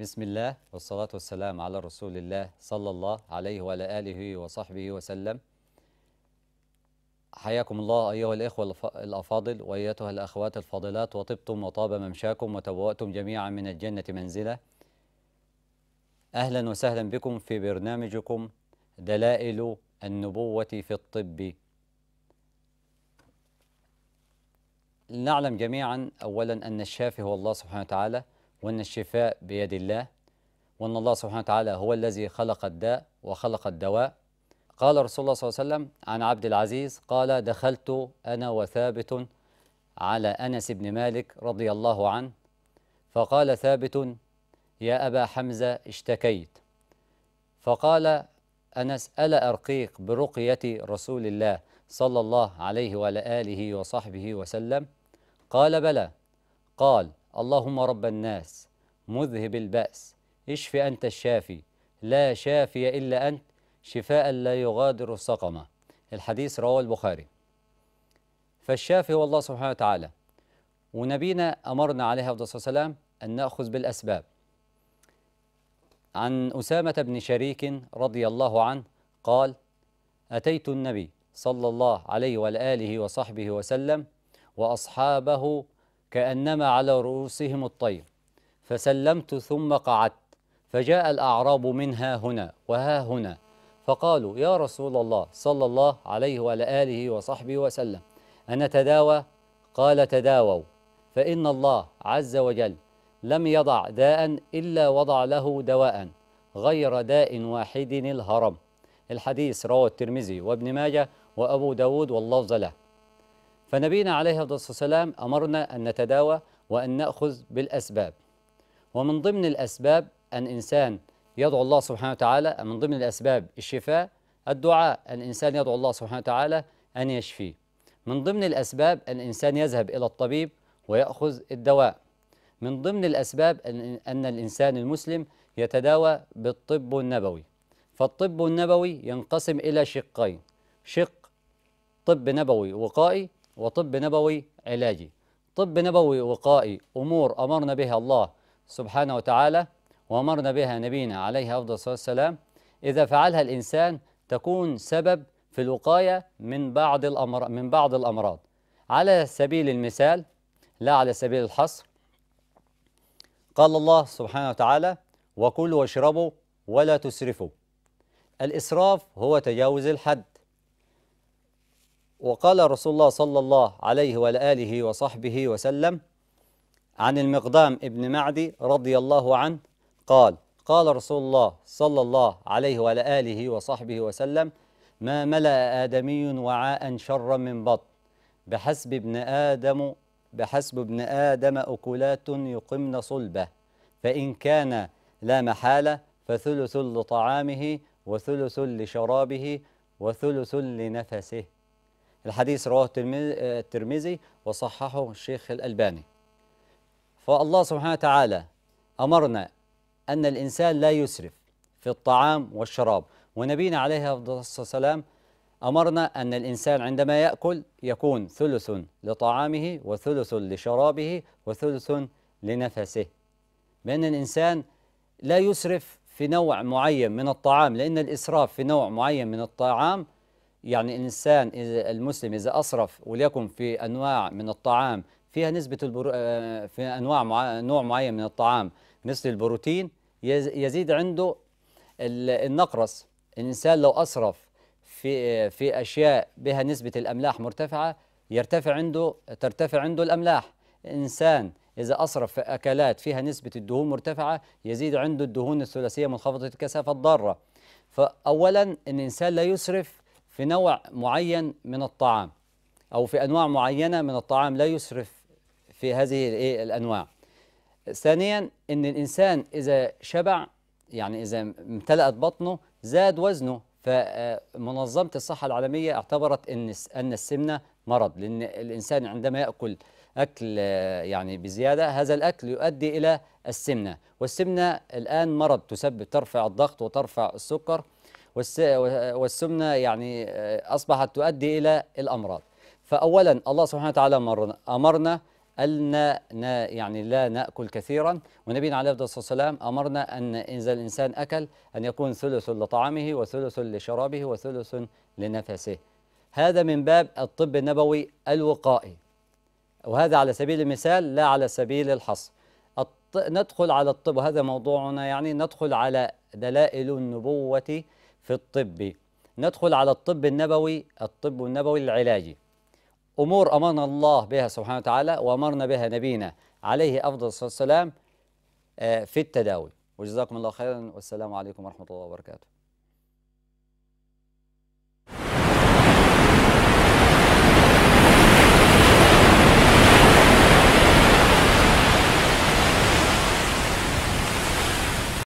بسم الله والصلاة والسلام على رسول الله صلى الله عليه وعلى آله وصحبه وسلم حياكم الله أيها الإخوة الأفاضل وأيتها الأخوات الفاضلات وطبتم وطاب ممشاكم وتبوأتم جميعا من الجنة منزلة أهلا وسهلا بكم في برنامجكم دلائل النبوة في الطب لنعلم جميعا أولا أن الشافي هو الله سبحانه وتعالى وأن الشفاء بيد الله وأن الله سبحانه وتعالى هو الذي خلق الداء وخلق الدواء قال رسول الله صلى الله عليه وسلم عن عبد العزيز قال دخلت أنا وثابت على أنس بن مالك رضي الله عنه فقال ثابت يا أبا حمزة اشتكيت فقال أنس ألا أرقيك برقية رسول الله صلى الله عليه وعلى آله وصحبه وسلم قال بلى قال اللهم رب الناس مذهب البأس اشف أنت الشافي لا شافي إلا أنت شفاء لا يغادر السقمة الحديث رواه البخاري فالشافي هو الله سبحانه وتعالى ونبينا أمرنا عليه الصلاة والسلام أن نأخذ بالأسباب عن أسامة بن شريك رضي الله عنه قال أتيت النبي صلى الله عليه وآله وصحبه وسلم وأصحابه كأنما على رؤوسهم الطير فسلمت ثم قعدت فجاء الأعراب منها هنا وها هنا فقالوا يا رسول الله صلى الله عليه وعلى آله وصحبه وسلم تداوى قال تداووا فإن الله عز وجل لم يضع داء إلا وضع له دواء غير داء واحد الهرم الحديث رواه الترمذي وابن ماجه وأبو داود واللفظ له فنبينا عليه الصلاة والسلام أمرنا أن نتداوى وأن نأخذ بالأسباب ومن ضمن الأسباب أن إنسان يدعو الله سبحانه وتعالى من ضمن الأسباب الشفاء الدعاء أن الإنسان يدعو الله سبحانه وتعالى أن يشفيه من ضمن الأسباب أن الإنسان يذهب إلى الطبيب ويأخذ الدواء من ضمن الأسباب أن, أن الإنسان المسلم يتداوى بالطب النبوي فالطب النبوي ينقسم إلى شقين شق طب نبوي وقائي وطب نبوي علاجي طب نبوي وقائي أمور أمرنا بها الله سبحانه وتعالى وأمرنا بها نبينا عليه أفضل الصلاة والسلام إذا فعلها الإنسان تكون سبب في الوقاية من بعض الأمر من بعض الأمراض على سبيل المثال لا على سبيل الحصر قال الله سبحانه وتعالى وكلوا واشربوا ولا تسرفوا الإسراف هو تجاوز الحد وقال رسول الله صلى الله عليه وآله وصحبه وسلم عن المقدام ابن معدي رضي الله عنه قال قال رسول الله صلى الله عليه وآله وصحبه وسلم ما ملأ آدمي وعاء شرا من بطن بحسب ابن آدم بحسب ابن آدم أكلات يقمن صلبه فإن كان لا محالة فثلث لطعامه وثلث لشرابه وثلث لنفسه الحديث رواه الترمذي وصححه الشيخ الألباني فالله سبحانه وتعالى أمرنا أن الإنسان لا يسرف في الطعام والشراب ونبينا عليه الصلاة والسلام أمرنا أن الإنسان عندما يأكل يكون ثلث لطعامه وثلث لشرابه وثلث لنفسه بأن الإنسان لا يسرف في نوع معين من الطعام لأن الإسراف في نوع معين من الطعام يعني الإنسان المسلم إذا أسرف وليكن في أنواع من الطعام فيها نسبة البرو... آه، في أنواع مع... نوع معين من الطعام مثل البروتين يزيد عنده النقرس الإنسان لو أسرف في في أشياء بها نسبة الأملاح مرتفعة يرتفع عنده ترتفع عنده الأملاح الإنسان إذا أسرف في أكلات فيها نسبة الدهون مرتفعة يزيد عنده الدهون الثلاثية منخفضة الكثافة الضارة فأولا الإنسان لا يسرف في نوع معين من الطعام أو في أنواع معينة من الطعام لا يسرف في هذه إيه، الأنواع ثانيا أن الإنسان إذا شبع يعني إذا امتلأت بطنه زاد وزنه فمنظمة الصحة العالمية اعتبرت أن أن السمنة مرض لأن الإنسان عندما يأكل أكل يعني بزيادة هذا الأكل يؤدي إلى السمنة والسمنة الآن مرض تسبب ترفع الضغط وترفع السكر والسمنة يعني آه، أصبحت تؤدي إلى الأمراض فأولا الله سبحانه وتعالى أمرنا أمرنا أن يعني لا نأكل كثيرا ونبينا عليه الصلاة والسلام أمرنا أن إذا الإنسان أكل أن يكون ثلث لطعامه وثلث لشرابه وثلث لنفسه هذا من باب الطب النبوي الوقائي وهذا على سبيل المثال لا على سبيل الحصر ندخل على الطب وهذا موضوعنا يعني ندخل على دلائل النبوة في الطب ندخل على الطب النبوي الطب النبوي العلاجي أمور أمرنا الله بها سبحانه وتعالى وأمرنا بها نبينا عليه أفضل الصلاة والسلام آه، في التداوي وجزاكم الله خيرا والسلام عليكم ورحمة الله وبركاته